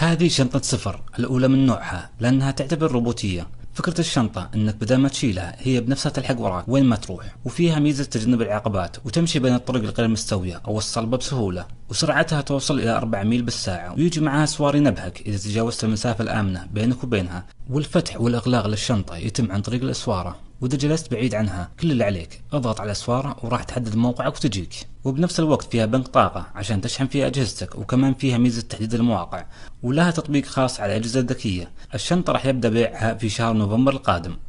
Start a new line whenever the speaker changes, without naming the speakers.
هذه شنطة صفر الأولى من نوعها لأنها تعتبر روبوتية فكرة الشنطة أنك بدل ما تشيلها هي بنفسها تلحق وراك وين ما تروح وفيها ميزة تجنب العقبات وتمشي بين الطرق الغير مستوية أو الصلبة بسهولة وسرعتها توصل إلى 4 ميل بالساعة ويجي معها سواري نبهك إذا تجاوزت المسافة الآمنة بينك وبينها والفتح والإغلاق للشنطة يتم عن طريق الأسوارة واذا جلست بعيد عنها كل اللي عليك اضغط على السفارة وراح تحدد موقعك وتجيك وبنفس الوقت فيها بنك طاقة عشان تشحن فيها أجهزتك وكمان فيها ميزة تحديد المواقع ولها تطبيق خاص على الأجهزة الذكية الشنطة راح يبدأ بيعها في شهر
نوفمبر القادم